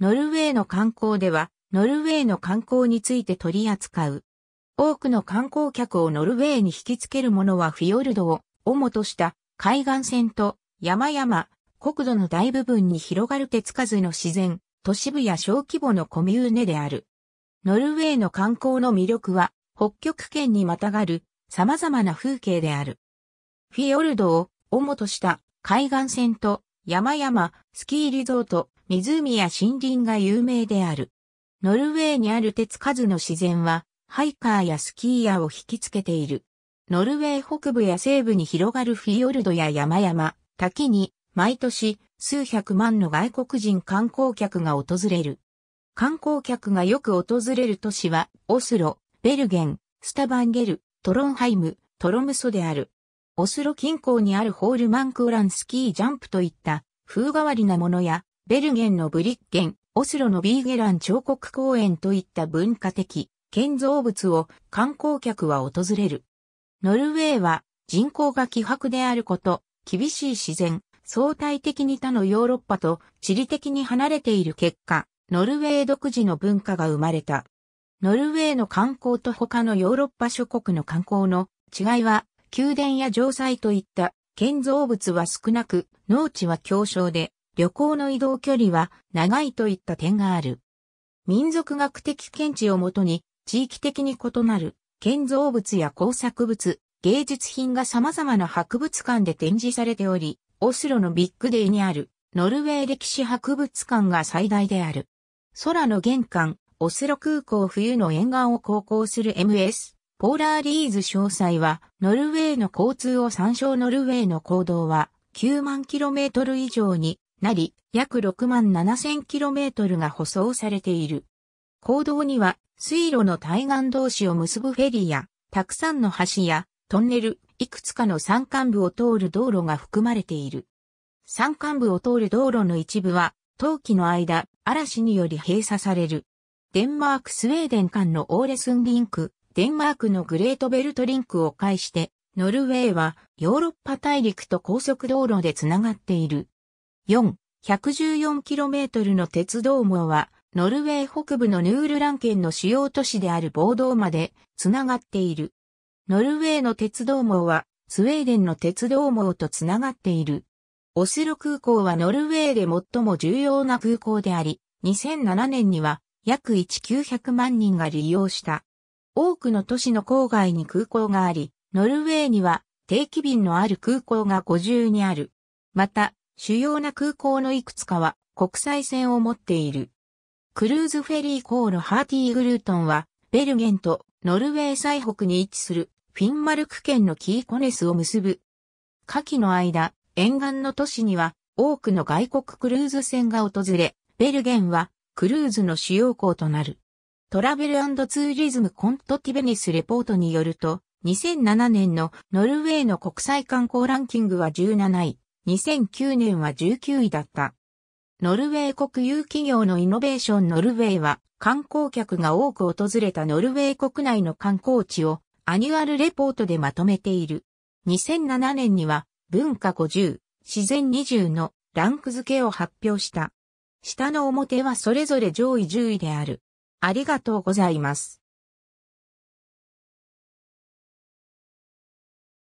ノルウェーの観光では、ノルウェーの観光について取り扱う。多くの観光客をノルウェーに引きつけるものはフィヨルドを主とした海岸線と山々、国土の大部分に広がる手つかずの自然、都市部や小規模のコミューネである。ノルウェーの観光の魅力は、北極圏にまたがる様々な風景である。フィヨルドを主とした海岸線と山々、スキーリゾート、湖や森林が有名である。ノルウェーにある手つかずの自然は、ハイカーやスキーヤーを引きつけている。ノルウェー北部や西部に広がるフィヨルドや山々、滝に、毎年、数百万の外国人観光客が訪れる。観光客がよく訪れる都市は、オスロ、ベルゲン、スタバンゲル、トロンハイム、トロムソである。オスロ近郊にあるホールマンクーランスキージャンプといった風変わりなものや、ベルゲンのブリッゲン、オスロのビーゲラン彫刻公園といった文化的建造物を観光客は訪れる。ノルウェーは人口が希薄であること、厳しい自然、相対的に他のヨーロッパと地理的に離れている結果、ノルウェー独自の文化が生まれた。ノルウェーの観光と他のヨーロッパ諸国の観光の違いは宮殿や城塞といった建造物は少なく、農地は狭小で、旅行の移動距離は長いといった点がある。民族学的見地をもとに、地域的に異なる建造物や工作物、芸術品が様々な博物館で展示されており、オスロのビッグデーにあるノルウェー歴史博物館が最大である。空の玄関、オスロ空港冬の沿岸を航行する MS ポーラーリーズ詳細は、ノルウェーの交通を参照ノルウェーの行動は、9万キロメートル以上になり、約6万7ートルが舗装されている。行動には、水路の対岸同士を結ぶフェリーや、たくさんの橋や、トンネル、いくつかの山間部を通る道路が含まれている。山間部を通る道路の一部は、冬季の間、嵐により閉鎖される。デンマーク・スウェーデン間のオーレスンリンク、デンマークのグレートベルトリンクを介して、ノルウェーはヨーロッパ大陸と高速道路でつながっている。4、114km の鉄道網は、ノルウェー北部のヌールラン県の主要都市であるボードーまでつながっている。ノルウェーの鉄道網は、スウェーデンの鉄道網とつながっている。オスロ空港はノルウェーで最も重要な空港であり、2007年には約1900万人が利用した。多くの都市の郊外に空港があり、ノルウェーには定期便のある空港が50にある。また、主要な空港のいくつかは国際線を持っている。クルーズフェリー港のハーティーグルートンは、ベルゲンとノルウェー最北に位置するフィンマルク県のキーコネスを結ぶ。夏季の間、沿岸の都市には多くの外国クルーズ船が訪れ、ベルゲンはクルーズの主要港となる。トラベルツーリズムコントティベニスレポートによると、2007年のノルウェーの国際観光ランキングは17位、2009年は19位だった。ノルウェー国有企業のイノベーションノルウェーは観光客が多く訪れたノルウェー国内の観光地をアニュアルレポートでまとめている。2007年には文化50、自然20のランク付けを発表した。下の表はそれぞれ上位10位である。ありがとうございます。